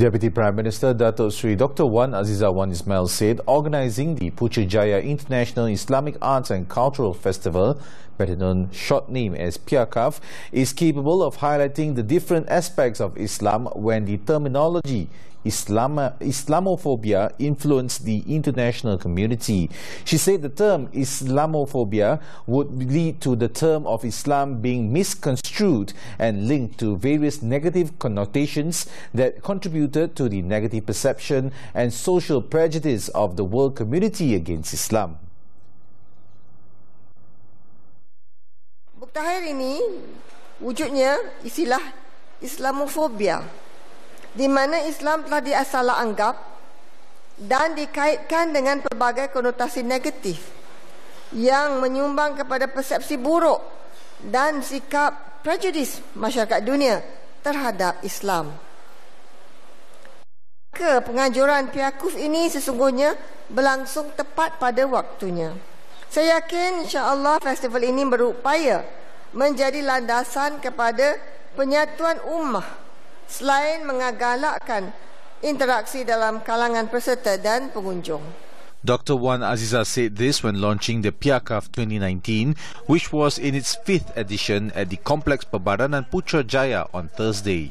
Deputy Prime Minister Dato Sri Dr. Wan Wan Ismail said organizing the Puchujaya International Islamic Arts and Cultural Festival, better known short name as PIACAF, is capable of highlighting the different aspects of Islam when the terminology Islam, Islamophobia influenced the international community. She said the term Islamophobia would lead to the term of Islam being misconstrued and linked to various negative connotations that contributed to the negative perception and social prejudice of the world community against Islam. Muktair ini wujudnya istilah Islamophobia. di mana Islam telah diasala anggap dan dikaitkan dengan pelbagai konotasi negatif yang menyumbang kepada persepsi buruk dan sikap prejudis masyarakat dunia terhadap Islam. Maka penganjuran piakuf ini sesungguhnya berlangsung tepat pada waktunya. Saya yakin insya-Allah festival ini berupaya menjadi landasan kepada penyatuan ummah selain mengagalakkan interaksi dalam kalangan peserta dan pengunjung. Dr. Wan Aziza said this when launching the Piakaf 2019, which was in its fifth edition at the Complex Pebaranan Putrajaya on Thursday.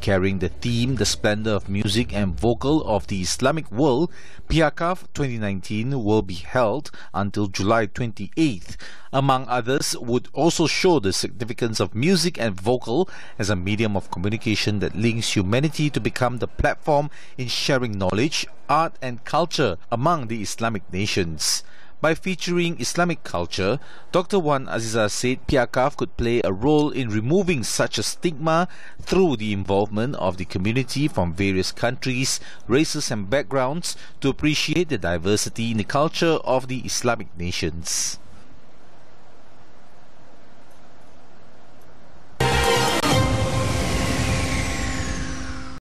Carrying the theme, the splendor of music and vocal of the Islamic world, Piakaf 2019 will be held until July 28th. Among others, would also show the significance of music and vocal as a medium of communication that links humanity to become the platform in sharing knowledge, art, and culture among the Islamic nations. By featuring Islamic culture, Dr. Wan Aziza said Piakaf could play a role in removing such a stigma through the involvement of the community from various countries, races and backgrounds to appreciate the diversity in the culture of the Islamic nations.